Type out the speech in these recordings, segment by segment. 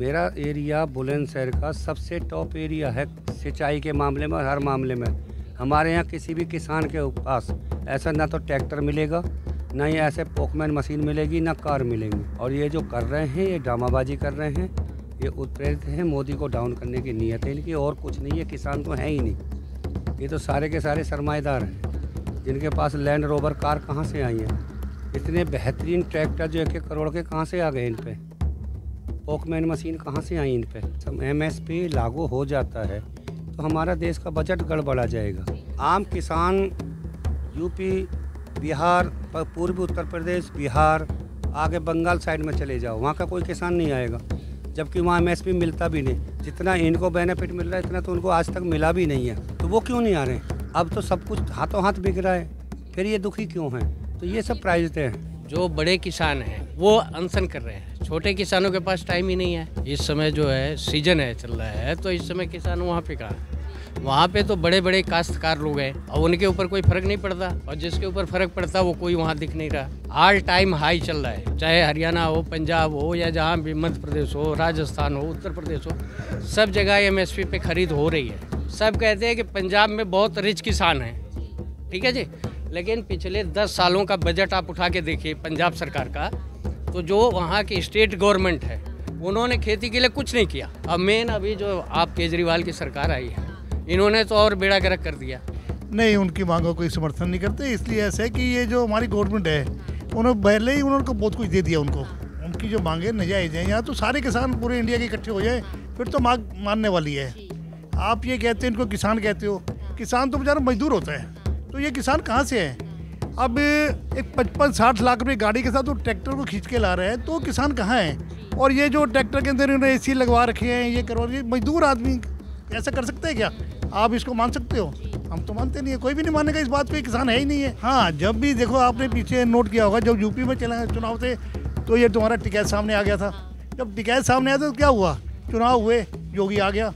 मेरा एरिया बुलंदशहर का सबसे टॉप एरिया है सिंचाई के मामले में और हर मामले में हमारे यहाँ किसी भी किसान के पास ऐसा ना तो ट्रैक्टर मिलेगा ना ही ऐसे पोकमैन मशीन मिलेगी ना कार मिलेगी और ये जो कर रहे हैं ये ड्रामाबाजी कर रहे हैं ये उत्प्रेरित हैं मोदी को डाउन करने की नीयत है इनकी और कुछ नहीं है किसान तो है ही नहीं ये तो सारे के सारे सरमाएदार हैं जिनके पास लैंड रोवर कार कहाँ से आई है इतने बेहतरीन ट्रैक्टर जो एक एक करोड़ के कहाँ से आ गए इन पर वॉकमैन मशीन कहाँ से आई इन पर एम एस पी लागू हो जाता है तो हमारा देश का बजट गड़बड़ा जाएगा आम किसान यूपी बिहार पूर्वी उत्तर प्रदेश बिहार आगे बंगाल साइड में चले जाओ वहाँ का कोई किसान नहीं आएगा जबकि वहाँ एम मिलता भी नहीं जितना इनको बेनिफिट मिल रहा है इतना तो उनको आज तक मिला भी नहीं है तो वो क्यों नहीं आ रहे हैं अब तो सब कुछ हाथों हाथ बिक रहा है फिर ये दुखी क्यों हैं तो ये सब प्राइज हैं जो बड़े किसान हैं वो अनशन कर रहे हैं छोटे किसानों के पास टाइम ही नहीं है इस समय जो है सीजन है चल रहा है तो इस समय किसान वहाँ पे कहाँ वहाँ पे तो बड़े बड़े काश्तकार लोग हैं और उनके ऊपर कोई फर्क नहीं पड़ता और जिसके ऊपर फर्क पड़ता वो कोई वहाँ दिख नहीं रहा ऑल टाइम हाई चल रहा है चाहे हरियाणा हो पंजाब हो या जहाँ भी मध्य प्रदेश हो राजस्थान हो उत्तर प्रदेश हो सब जगह एम एस पे खरीद हो रही है सब कहते हैं कि पंजाब में बहुत रिच किसान हैं ठीक है जी लेकिन पिछले दस सालों का बजट आप उठा के देखिए पंजाब सरकार का तो जो वहाँ की स्टेट गवर्नमेंट है उन्होंने खेती के लिए कुछ नहीं किया अब मेन अभी जो आप केजरीवाल की सरकार आई है इन्होंने तो और बेड़ा गर्क कर दिया नहीं उनकी मांगों को समर्थन नहीं करते इसलिए ऐसा है कि ये जो हमारी गवर्नमेंट है उन्होंने पहले ही उन्होंने बहुत कुछ दे दिया उनको उनकी जो मांगे नजायज हैं यहाँ तो सारे किसान पूरे इंडिया के इकट्ठे हो जाए फिर तो मांग मानने वाली है आप ये कहते हैं इनको किसान कहते हो किसान तो बेचारा मजदूर होता है तो ये किसान कहाँ से है अब एक पचपन साठ लाख रुपये गाड़ी के साथ वो ट्रैक्टर को खींच के ला रहे हैं तो किसान कहाँ हैं और ये जो ट्रैक्टर के अंदर इन्होंने ए लगवा रखे हैं ये करो ये मजदूर आदमी ऐसा कर सकते हैं क्या आप इसको मान सकते हो हम तो मानते नहीं है कोई भी नहीं मानेगा इस बात पे किसान है ही नहीं है हाँ जब भी देखो आपने पीछे नोट किया होगा जब यूपी में चला चुनाव थे तो ये तुम्हारा टिकैत सामने आ गया था जब टिकैत सामने आया तो क्या हुआ चुनाव हुए योगी आ गया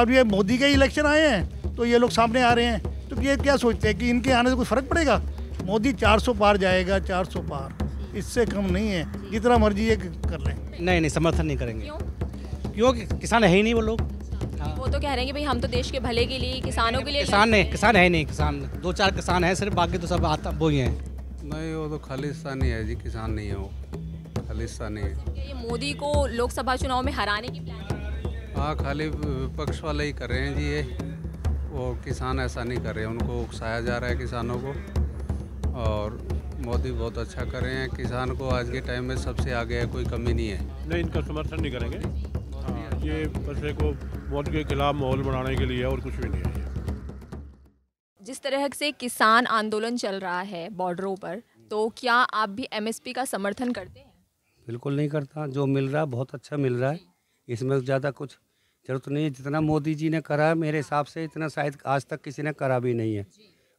अब ये मोदी के इलेक्शन आए हैं तो ये लोग सामने आ रहे हैं तो ये क्या सोचते हैं कि इनके आने से कुछ फ़र्क पड़ेगा मोदी 400 पार जाएगा 400 पार इससे कम नहीं है जितना मर्जी ये कर लें नहीं नहीं समर्थन नहीं करेंगे क्यों क्योंकि किसान है ही नहीं वो लोग अच्छा। हाँ। वो तो कह रहे हैं कि भाई हम तो देश के भले के लिए किसानों के लिए किसान है किसान है नहीं किसान दो चार किसान है सिर्फ बाकी तो सब आता वो ही है नहीं वो तो खालिस्तानी है जी किसान नहीं है वो खालिस्तानी है तो ये मोदी को लोकसभा चुनाव में हराने की प्लान हाँ खाली विपक्ष वाले ही कर रहे हैं जी ये वो किसान ऐसा नहीं कर रहे उनको उकसाया जा रहा है किसानों को और मोदी बहुत अच्छा कर रहे हैं किसान को आज के टाइम में सबसे आगे है कोई कमी नहीं है नहीं इनका समर्थन नहीं करेंगे हाँ। ये पैसे को मोदी के खिलाफ माहौल बनाने के लिए और कुछ भी नहीं है जिस तरह से किसान आंदोलन चल रहा है बॉर्डरों पर तो क्या आप भी एमएसपी का समर्थन करते हैं बिल्कुल नहीं करता जो मिल रहा है बहुत अच्छा मिल रहा है इसमें ज़्यादा कुछ जरूरत नहीं है जितना मोदी जी ने करा है मेरे हिसाब से इतना शायद आज तक किसी ने करा भी नहीं है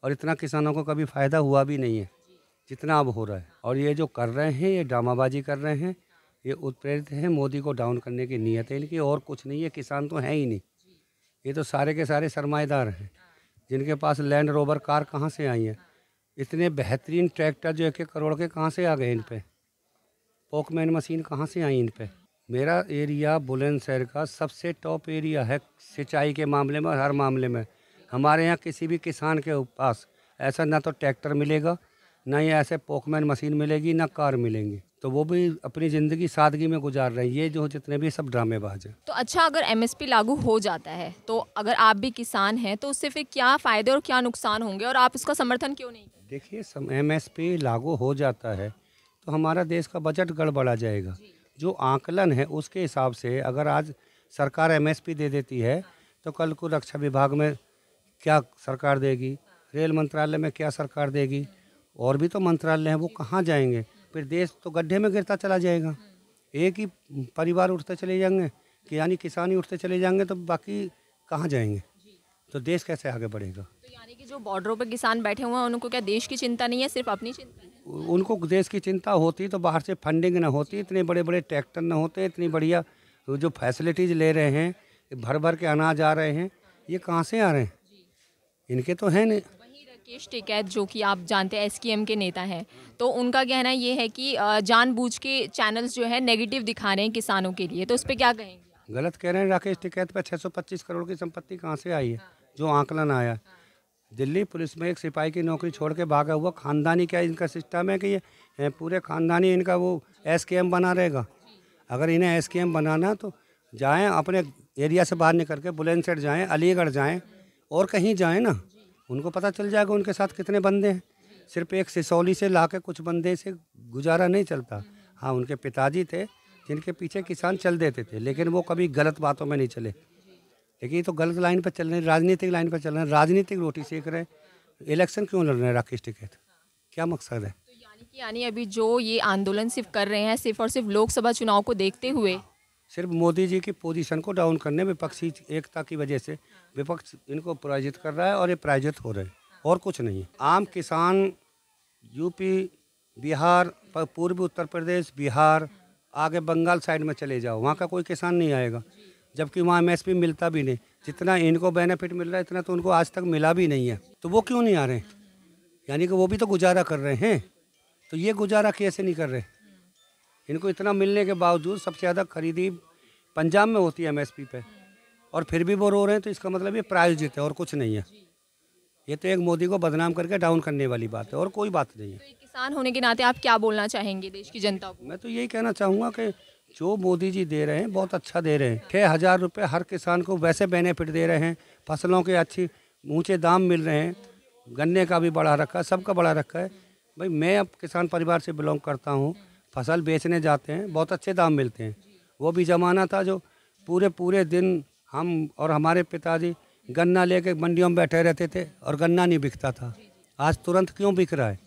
और इतना किसानों को कभी फ़ायदा हुआ भी नहीं है जितना अब हो रहा है और ये जो कर रहे हैं ये ड्रामाबाजी कर रहे हैं ये उत्प्रेरित हैं मोदी को डाउन करने की नीयत है इनकी और कुछ नहीं है किसान तो हैं ही नहीं ये तो सारे के सारे सरमाएदार हैं जिनके पास लैंड रोवर कार कहाँ से आई है इतने बेहतरीन ट्रैक्टर जो एक एक करोड़ के कहाँ से आ गए इन पर पोकमैन मशीन कहाँ से आई इन पर मेरा एरिया बुलंदशहर का सबसे टॉप एरिया है सिंचाई के मामले में और हर मामले में हमारे यहाँ किसी भी किसान के पास ऐसा ना तो ट्रैक्टर मिलेगा ना ही ऐसे पोकमैन मशीन मिलेगी ना कार मिलेंगी तो वो भी अपनी ज़िंदगी सादगी में गुजार रहे हैं ये जो जितने भी सब ड्रामेबाज हैं तो अच्छा अगर एम लागू हो जाता है तो अगर आप भी किसान हैं तो उससे फिर क्या फ़ायदे और क्या नुकसान होंगे और आप इसका समर्थन क्यों नहीं देखिए एम एस पी लागू हो जाता है तो हमारा देश का बजट गड़बड़ा जाएगा जो आंकलन है उसके हिसाब से अगर आज सरकार एमएसपी दे देती है तो कल को रक्षा विभाग में क्या सरकार देगी रेल मंत्रालय में क्या सरकार देगी और भी तो मंत्रालय हैं वो कहाँ जाएंगे फिर देश तो गड्ढे में गिरता चला जाएगा एक ही परिवार उठते चले जाएंगे कि यानी किसान ही उठते चले जाएंगे तो बाकी कहाँ जाएंगे तो देश कैसे आगे बढ़ेगा तो यानी कि जो बॉर्डरों पर किसान बैठे हुए हैं उनको क्या देश की चिंता नहीं है सिर्फ अपनी चिंता उनको देश की चिंता होती तो बाहर से फंडिंग ना होती इतने बड़े बड़े ट्रैक्टर ना होते इतनी बढ़िया जो फैसिलिटीज़ ले रहे हैं भर भर के अनाज आ रहे हैं ये कहाँ से आ रहे हैं इनके तो है नहीं राकेश टिकैत जो कि आप जानते हैं एसकेएम के नेता हैं तो उनका कहना ये है कि जानबूझ के चैनल्स जो है नेगेटिव दिखा रहे हैं किसानों के लिए तो उस पर क्या कहेंगे गलत कह रहे हैं राकेश टिकैत पर 625 करोड़ की संपत्ति कहाँ से आई है जो आंकलन आया दिल्ली पुलिस में एक सिपाही की नौकरी छोड़ के भागा हुआ खानदानी क्या इनका सिस्टम है कि ये पूरे खानदानी इनका वो एस बना रहेगा अगर इन्हें एस बनाना तो जाएँ अपने एरिया से बाहर निकल के बुलंदशहर जाएँ अलीगढ़ जाएँ और कहीं जाए ना उनको पता चल जाएगा उनके साथ कितने बंदे हैं सिर्फ एक सिसौली से ला कुछ बंदे से गुजारा नहीं चलता हाँ उनके पिताजी थे जिनके पीछे किसान चल देते थे लेकिन वो कभी गलत बातों में नहीं चले लेकिन ये तो गलत लाइन पर चल रहे हैं राजनीतिक लाइन पर चल रहे हैं राजनीतिक रोटी सेक रहे हैं इलेक्शन क्यों लड़ रहे हैं राकेश टिकैत क्या मकसद है तो यानी कि यानी अभी जो ये आंदोलन सिर्फ कर रहे हैं सिर्फ और सिर्फ लोकसभा चुनाव को देखते हुए सिर्फ मोदी जी की पोजीशन को डाउन करने विपक्षी एकता की वजह से विपक्ष इनको पराजित कर रहा है और ये पराजित हो रहे हैं और कुछ नहीं आम किसान यूपी बिहार पूर्वी उत्तर प्रदेश बिहार आगे बंगाल साइड में चले जाओ वहाँ का कोई किसान नहीं आएगा जबकि वहाँ एम मिलता भी नहीं जितना इनको बेनिफिट मिल रहा है इतना तो उनको आज तक मिला भी नहीं है तो वो क्यों नहीं आ रहे यानी कि वो भी तो गुजारा कर रहे हैं तो ये गुजारा कैसे नहीं कर रहे इनको इतना मिलने के बावजूद सबसे ज़्यादा खरीदी पंजाब में होती है एमएसपी पे और फिर भी वो रो रहे हैं तो इसका मतलब ये प्रायोजित है और कुछ नहीं है ये तो एक मोदी को बदनाम करके डाउन करने वाली बात है और कोई बात नहीं है तो किसान होने के नाते आप क्या बोलना चाहेंगे देश की जनता को मैं तो यही कहना चाहूँगा कि जो मोदी जी दे रहे हैं बहुत अच्छा दे रहे हैं छः हज़ार रुपये हर किसान को वैसे बेनिफिट दे रहे हैं फसलों के अच्छी ऊँचे दाम मिल रहे हैं गन्ने का भी बढ़ा रखा है सबका बढ़ा रखा है भाई मैं अब किसान परिवार से बिलोंग करता हूँ फसल बेचने जाते हैं बहुत अच्छे दाम मिलते हैं वो भी ज़माना था जो पूरे पूरे दिन हम और हमारे पिताजी गन्ना लेके मंडियों में बैठे रहते थे और गन्ना नहीं बिकता था आज तुरंत क्यों बिक रहा है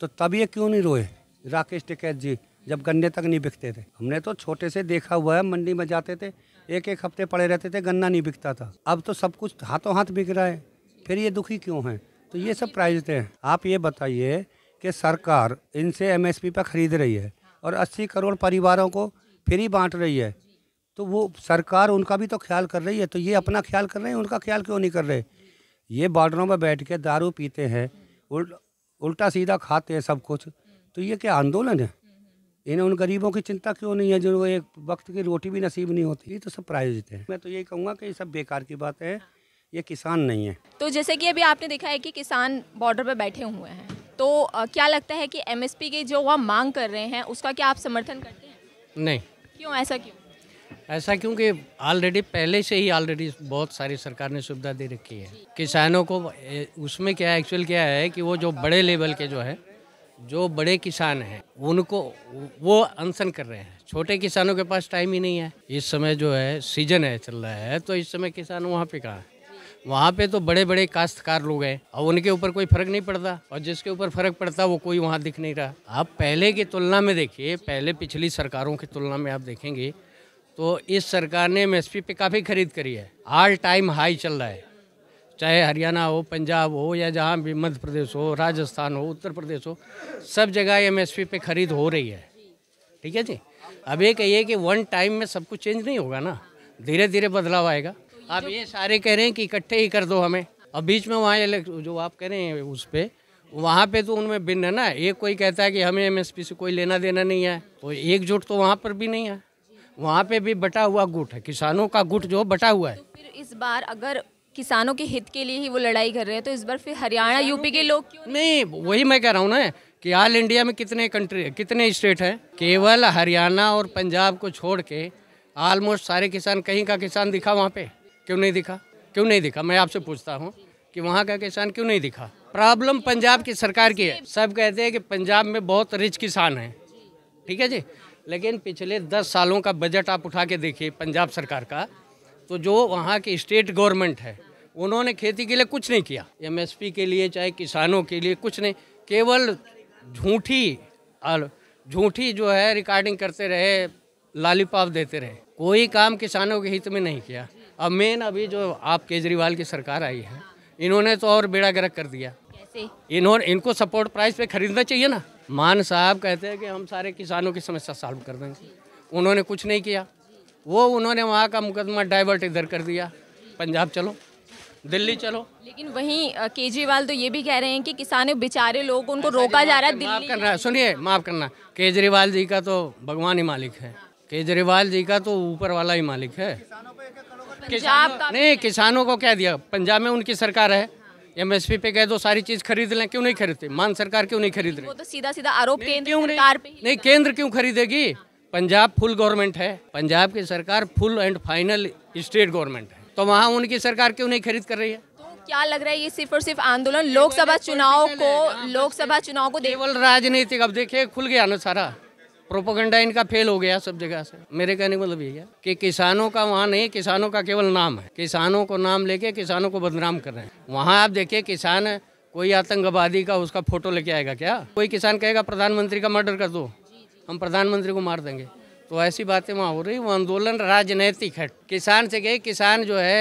तो तब ये क्यों नहीं रोए राकेश टिकैत जी जब गन्ने तक नहीं बिकते थे हमने तो छोटे से देखा हुआ है मंडी में जाते थे एक एक हफ्ते पड़े रहते थे गन्ना नहीं बिकता था अब तो सब कुछ हाथों हाथ बिक रहा है फिर ये दुखी क्यों हैं तो ये सब प्राइज हैं आप ये बताइए कि सरकार इनसे एमएसपी पर ख़रीद रही है और 80 करोड़ परिवारों को फ्री बांट रही है तो वो सरकार उनका भी तो ख्याल कर रही है तो ये अपना ख्याल कर रहे हैं उनका ख्याल क्यों नहीं कर रहे ये बॉर्डरों में बैठ के दारू पीते हैं उल, उल्टा सीधा खाते हैं सब कुछ तो ये क्या आंदोलन है इन्हें उन गरीबों की चिंता क्यों नहीं है जिनको एक वक्त की रोटी भी नसीब नहीं होती ये तो सब प्रायोजित है मैं तो यही कहूँगा कि ये सब बेकार की बात है ये किसान नहीं है तो जैसे कि अभी आपने देखा है कि किसान बॉर्डर पर बैठे हुए हैं तो आ, क्या लगता है कि एमएसपी की जो वह मांग कर रहे हैं उसका क्या आप समर्थन करते हैं नहीं क्यों ऐसा क्यों ऐसा क्योंकि ऑलरेडी पहले से ही ऑलरेडी बहुत सारी सरकार ने सुविधा दे रखी है किसानों को उसमें क्या एक्चुअल क्या है कि वो जो बड़े लेवल के जो है जो बड़े किसान हैं उनको वो अनशन कर रहे हैं छोटे किसानों के पास टाइम ही नहीं है इस समय जो है सीजन है चल रहा है तो इस समय किसान वहाँ पे कहाँ है वहाँ पे तो बड़े बड़े काश्तकार लोग हैं और उनके ऊपर कोई फर्क नहीं पड़ता और जिसके ऊपर फर्क पड़ता वो कोई वहाँ दिख नहीं रहा आप पहले की तुलना में देखिए पहले पिछली सरकारों की तुलना में आप देखेंगे तो इस सरकार ने एम पे काफ़ी खरीद करी है ऑल टाइम हाई चल रहा है चाहे हरियाणा हो पंजाब हो या जहाँ भी मध्य प्रदेश हो राजस्थान हो उत्तर प्रदेश हो सब जगह एम पे खरीद हो रही है ठीक है जी अब ये कहिए कि वन टाइम में सब कुछ चेंज नहीं होगा ना धीरे धीरे बदलाव आएगा आप ये सारे कह रहे हैं कि इकट्ठे ही कर दो हमें और बीच में वहाँ जो आप कह रहे हैं उस पर वहाँ पे तो उनमें भिन्न है ना एक कोई कहता है कि हमें एमएसपी से कोई लेना देना नहीं है तो एकजुट तो वहाँ पर भी नहीं है वहाँ पे भी बटा हुआ गुट है किसानों का गुट जो बटा हुआ है तो फिर इस बार अगर किसानों के हित के लिए ही वो लड़ाई कर रहे हैं तो इस बार फिर हरियाणा यूपी के लोग क्यों नहीं वही मैं कह रहा हूँ ना कि ऑल इंडिया में कितने कंट्री कितने स्टेट हैं केवल हरियाणा और पंजाब को छोड़ के ऑलमोस्ट सारे किसान कहीं का किसान दिखा वहाँ पे क्यों नहीं दिखा क्यों नहीं दिखा मैं आपसे पूछता हूँ कि वहाँ का किसान क्यों नहीं दिखा प्रॉब्लम पंजाब की सरकार की है सब कहते हैं कि पंजाब में बहुत रिच किसान हैं ठीक है जी लेकिन पिछले दस सालों का बजट आप उठा के देखिए पंजाब सरकार का तो जो वहाँ की स्टेट गवर्नमेंट है उन्होंने खेती के लिए कुछ नहीं किया एमएसपी के लिए चाहे किसानों के लिए कुछ नहीं केवल झूठी और झूठी जो है रिकॉर्डिंग करते रहे लालीपाप देते रहे कोई काम किसानों के हित में नहीं किया अब मेन अभी जो आप केजरीवाल की सरकार आई है इन्होंने तो और बेड़ा गर्क कर दिया इन्होंने इनको सपोर्ट प्राइस पे खरीदना चाहिए ना मान साहब कहते हैं कि हम सारे किसानों की समस्या सॉल्व कर देंगे उन्होंने कुछ नहीं किया वो उन्होंने वहाँ का मुकदमा डाइवर्ट इधर कर दिया पंजाब चलो दिल्ली चलो लेकिन वहीं केजरीवाल तो ये भी कह रहे हैं कि किसान बेचारे लोग उनको अच्छा, रोका जा रहा है माफ करना सुनिए माफ करना केजरीवाल जी का तो भगवान ही मालिक है केजरीवाल जी का तो ऊपर वाला ही मालिक है किसानों, नहीं किसानों को क्या दिया पंजाब में उनकी सरकार है एमएसपी पे गए तो सारी चीज खरीद लें क्यों नहीं खरीदते मान सरकार क्यों नहीं खरीद रही वो तो सीधा सीधा आरोप केंद्र क्यों सरकार नहीं, नहीं केंद्र क्यों खरीदेगी पंजाब फुल गवर्नमेंट है पंजाब की सरकार full and final state government है तो वहाँ उनकी सरकार क्यों नहीं खरीद कर रही है तो क्या लग रहा है ये सिर्फ और सिर्फ आंदोलन लोकसभा चुनाव को लोकसभा चुनाव को केवल राजनीतिक अब देखिए खुल गया ना सारा प्रोपोगंडा इनका फेल हो गया सब जगह से मेरे कहने का मतलब यही है कि किसानों का वहाँ नहीं किसानों का केवल नाम है किसानों को नाम लेके किसानों को बदनाम कर रहे हैं वहाँ आप देखिए किसान कोई आतंकवादी का उसका फोटो लेके आएगा क्या कोई किसान कहेगा प्रधानमंत्री का मर्डर कर दो हम प्रधानमंत्री को मार देंगे तो ऐसी बातें वहाँ हो रही वो आंदोलन राजनैतिक है किसान से कहे किसान जो है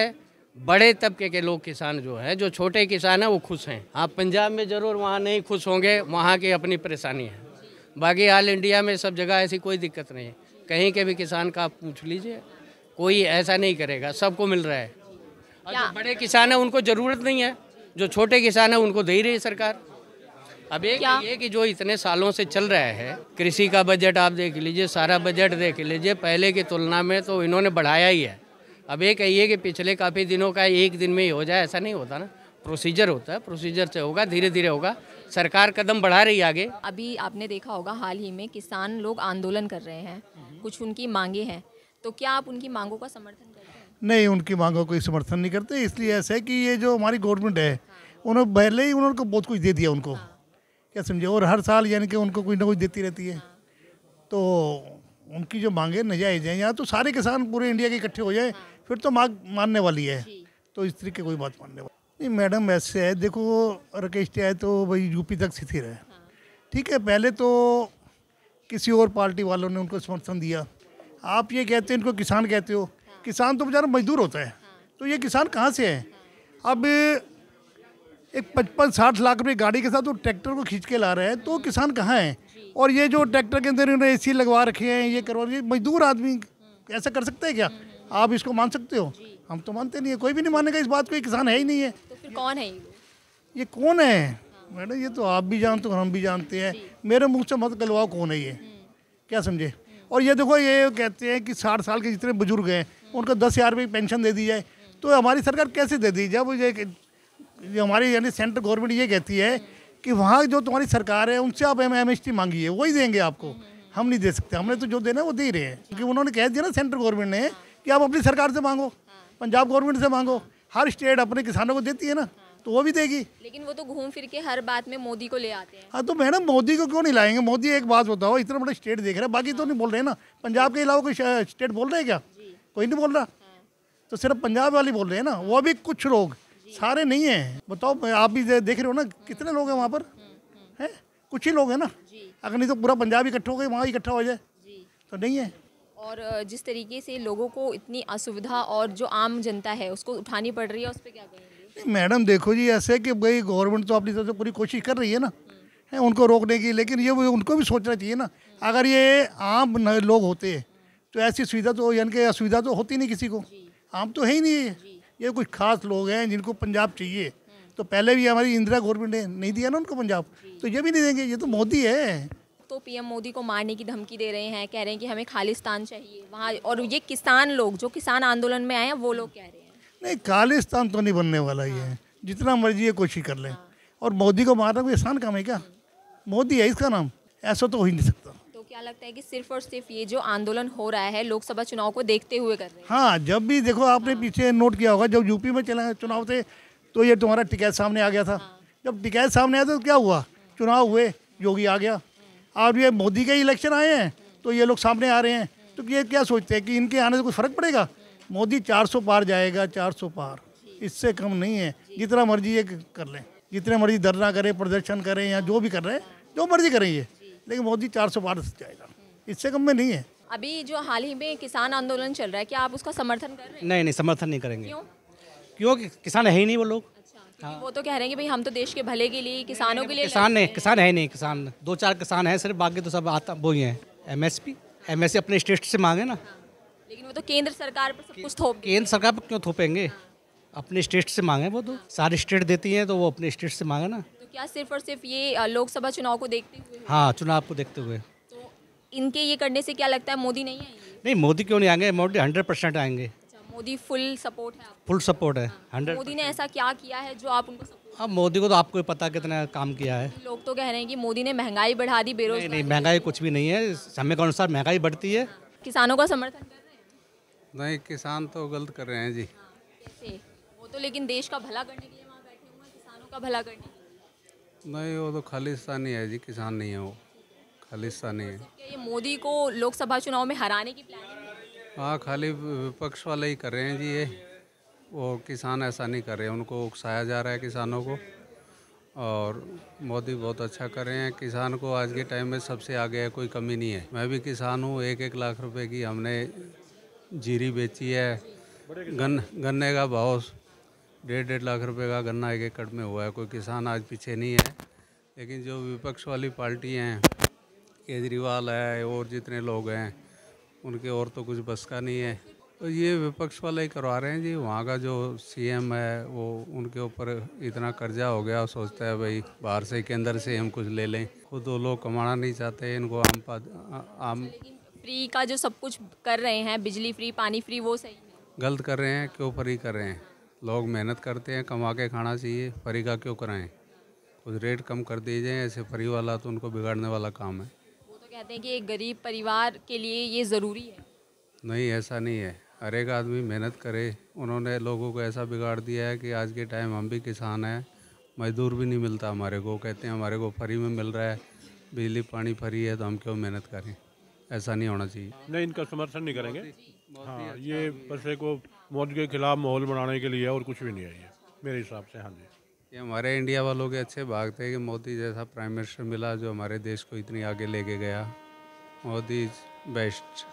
बड़े तबके के लोग किसान जो है जो छोटे किसान है वो खुश हैं आप पंजाब में ज़रूर वहाँ नहीं खुश होंगे वहाँ की अपनी परेशानी है बाकी ऑल इंडिया में सब जगह ऐसी कोई दिक्कत नहीं है कहीं के भी किसान का आप पूछ लीजिए कोई ऐसा नहीं करेगा सबको मिल रहा है जो बड़े किसान हैं उनको ज़रूरत नहीं है जो छोटे किसान हैं उनको दे ही रही है सरकार अब एक ये कि जो इतने सालों से चल रहा है कृषि का बजट आप देख लीजिए सारा बजट देख लीजिए पहले की तुलना में तो इन्होंने बढ़ाया ही है अब ये कहिए कि पिछले काफ़ी दिनों का एक दिन में ही हो जाए ऐसा नहीं होता ना प्रोसीजर होता है प्रोसीजर से होगा धीरे धीरे होगा सरकार कदम बढ़ा रही है आगे अभी आपने देखा होगा हाल ही में किसान लोग आंदोलन कर रहे हैं कुछ उनकी मांगे हैं तो क्या आप उनकी मांगों का समर्थन करते हैं नहीं उनकी मांगों को समर्थन नहीं करते इसलिए ऐसा है कि ये जो हमारी गवर्नमेंट है उन्होंने पहले ही उन्होंने बहुत कुछ दे दिया उनको क्या समझे और हर साल यानी कि उनको कुछ ना कुछ देती रहती है तो उनकी जो मांगे नजायज़ हैं यहाँ तो सारे किसान पूरे इंडिया के इकट्ठे हो जाए फिर तो मांग मानने वाली है तो इस तरीके कोई बात मानने वाली नहीं मैडम ऐसे है देखो राकेश चाहे तो भाई यूपी तक स्थिर है ठीक है पहले तो किसी और पार्टी वालों ने उनको समर्थन दिया आप ये कहते हो इनको किसान कहते हो किसान तो बेचारा मजदूर होता है तो ये किसान कहाँ से है अब एक पचपन साठ लाख रुपये गाड़ी के साथ वो तो ट्रैक्टर को खींच के ला रहे हैं तो किसान कहाँ है और ये जो ट्रैक्टर के अंदर इन्होंने ए लगवा रखे हैं ये करवा रखे मजदूर आदमी ऐसा कर सकते हैं क्या आप इसको मान सकते हो हम तो मानते नहीं है कोई भी नहीं मानेगा इस बात को किसान है ही नहीं है तो फिर कौन है ये कौन है हाँ। मैडम ये तो आप भी जानते हो हम भी जानते हैं मेरे मुंह से मत गलवाओ कौन है ये हम्म। क्या समझे और ये देखो ये कहते हैं कि साठ साल के जितने बुजुर्ग हैं हम्म। उनको दस हज़ार रुपये पेंशन दे दी जाए हम्म। तो हमारी सरकार कैसे दे दी जब ये हमारी यानी सेंट्रल गवर्नमेंट ये कहती है कि वहाँ जो तुम्हारी सरकार है उनसे आप एम एम एस टी मांगिए वही देंगे आपको हम नहीं दे सकते हमने तो जो देना है वो दे रहे हैं क्योंकि उन्होंने कह दिया ना सेंट्रल गवर्नमेंट ने कि आप अपनी सरकार से मांगो पंजाब गवर्नमेंट से मांगो हर स्टेट अपने किसानों को देती है ना तो वो भी देगी लेकिन वो तो घूम फिर के हर बात में मोदी को ले आते हैं हाँ तो मैडम मोदी को क्यों नहीं लाएंगे मोदी एक बात बताओ इतना बड़ा स्टेट देख रहे हैं बाकी तो नहीं बोल रहे ना पंजाब के अलावा कोई स्टेट बोल रहे हैं क्या कोई नहीं बोल रहा हाँ। तो सिर्फ पंजाब वाले बोल रहे हैं ना वो भी कुछ लोग सारे नहीं हैं बताओ आप भी देख रहे हो ना कितने लोग हैं वहाँ पर हम्म, हम्म। हैं कुछ ही लोग हैं ना अगर नहीं तो पूरा पंजाब इकट्ठा हो गए वहाँ इकट्ठा हो जाए तो नहीं है और जिस तरीके से लोगों को इतनी असुविधा और जो आम जनता है उसको उठानी पड़ रही है उस पर क्या नहीं मैडम देखो जी ऐसे कि भाई गवर्नमेंट तो अपनी तरफ से पूरी कोशिश कर रही है ना है उनको रोकने की लेकिन ये उनको भी सोचना चाहिए ना अगर ये आम लोग होते हैं तो ऐसी सुविधा तो यानी कि असुविधा तो होती नहीं किसी को आम तो है ही नहीं ये कुछ खास लोग हैं जिनको पंजाब चाहिए तो पहले भी हमारी इंदिरा गवर्नमेंट ने नहीं दिया ना उनको पंजाब तो ये भी नहीं देंगे ये तो मोदी है तो पीएम मोदी को मारने की धमकी दे रहे हैं कह रहे हैं कि हमें खालिस्तान चाहिए वहाँ और ये किसान लोग जो किसान आंदोलन में आए हैं वो लोग कह रहे हैं नहीं खालिस्तान तो नहीं बनने वाला ये है हाँ। जितना मर्जी है कोशिश कर लें हाँ। और मोदी को मारना कोई आसान काम है क्या मोदी है इसका नाम ऐसा तो हो ही नहीं सकता तो क्या लगता है कि सिर्फ और सिर्फ ये जो आंदोलन हो रहा है लोकसभा चुनाव को देखते हुए कर रहे हैं हाँ जब भी देखो आपने हाँ। पीछे नोट किया होगा जब यूपी में चला चुनाव थे तो ये तुम्हारा टिकैत सामने आ गया था हाँ। जब टिकैत सामने आया तो क्या हुआ चुनाव हुए योगी आ गया अब ये मोदी के इलेक्शन आए हैं तो ये लोग सामने आ रहे हैं तो ये क्या सोचते हैं कि इनके आने से कुछ फ़र्क पड़ेगा मोदी 400 पार जाएगा 400 पार इससे कम नहीं है जितना मर्जी ये कर लें जितने मर्जी धरना करें प्रदर्शन करें या जो भी कर रहे हैं जो मर्जी करें ये लेकिन मोदी 400 पार जाएगा इससे कम में नहीं है अभी जो हाल ही में किसान आंदोलन चल रहा है क्या आप उसका समर्थन कर रहे हैं नहीं नहीं समर्थन नहीं करेंगे क्यों क्योंकि किसान है ही नहीं वो लोग हाँ। वो तो कह रहे हैं कि भाई हम तो देश के भले के लिए किसानों के लिए किसान नहीं किसान है नहीं किसान दो चार किसान है सिर्फ बाकी तो सब आता वो ही है एमएसपी एमएसपी अपने स्टेट से मांगे ना हाँ, लेकिन वो तो केंद्र सरकार पर सब कुछ थोप केंद्र सरकार पर क्यों थोपेंगे हाँ। अपने स्टेट से मांगे वो तो सारे स्टेट देती है तो वो अपने स्टेट से मांगे ना तो क्या सिर्फ और सिर्फ ये लोकसभा चुनाव को देखते हुए हाँ चुनाव को देखते हुए तो इनके ये करने से क्या लगता है मोदी नहीं आएंगे नहीं मोदी क्यों नहीं आएंगे मोदी हंड्रेड परसेंट आएंगे मोदी फुल सपोर्ट है फुल सपोर्ट है हंड्रेड हाँ। तो मोदी ने ऐसा क्या किया है जो आप उनको अब मोदी को तो आपको ही पता कितना काम किया है लोग तो कह रहे हैं कि मोदी ने महंगाई बढ़ा दी बेरोजगारी नहीं, नहीं महंगाई कुछ भी नहीं है समय के अनुसार महंगाई बढ़ती है हाँ। किसानों का समर्थन कर रहे हैं नहीं किसान तो गलत कर रहे हैं जी हाँ, कैसे वो तो लेकिन देश का भला करने के लिए वहाँ बैठे हुए किसानों का भला करने के लिए नहीं वो तो खालिस्तानी है जी किसान नहीं है वो खालिस्तानी है तो ये मोदी को लोकसभा चुनाव में हराने की प्लानिंग हाँ खाली विपक्ष वाले ही कर रहे हैं जी ये और किसान ऐसा नहीं कर रहे हैं उनको उकसाया जा रहा है किसानों को और मोदी बहुत अच्छा कर रहे हैं किसान को आज के टाइम में सबसे आगे है कोई कमी नहीं है मैं भी किसान हूँ एक एक लाख रुपए की हमने जीरी बेची है गन गन्ने का भाव डेढ़ डेढ़ लाख रुपए का गन्ना एक एकड़ में हुआ है कोई किसान आज पीछे नहीं है लेकिन जो विपक्ष वाली पार्टी हैं केजरीवाल है और जितने लोग हैं उनके और तो कुछ बस का नहीं है तो ये विपक्ष वाले ही करवा रहे हैं जी वहाँ का जो सीएम है वो उनके ऊपर इतना कर्जा हो गया सोचता है भाई बाहर से केंद्र से हम कुछ ले लें खुद वो तो लोग कमाना नहीं चाहते इनको आम पा, आ, आम फ्री का जो सब कुछ कर रहे हैं बिजली फ्री पानी फ्री वो सही गलत कर रहे हैं क्यों फ्री कर रहे हैं लोग मेहनत करते हैं कमा के खाना चाहिए फ्री का क्यों कराएँ कुछ रेट कम कर दीजिए ऐसे फ्री वाला तो उनको बिगाड़ने वाला काम है कहते हैं कि एक गरीब परिवार के लिए ये ज़रूरी है नहीं ऐसा नहीं है हर एक आदमी मेहनत करे उन्होंने लोगों को ऐसा बिगाड़ दिया है कि आज के टाइम हम भी किसान हैं मजदूर भी नहीं मिलता हमारे को कहते हैं हमारे को फ्री में मिल रहा है बिजली पानी फ्री है तो हम क्यों मेहनत करें ऐसा नहीं होना चाहिए नहीं इनका समर्थन नहीं करेंगे हाँ अच्छा ये पैसे को मौज के खिलाफ माहौल बनाने के लिए और कुछ भी नहीं है ये मेरे हिसाब से हाँ जी कि हमारे इंडिया वालों के अच्छे भाग थे कि मोदी जैसा प्राइम मिनिस्टर मिला जो हमारे देश को इतनी आगे लेके गया मोदी बेस्ट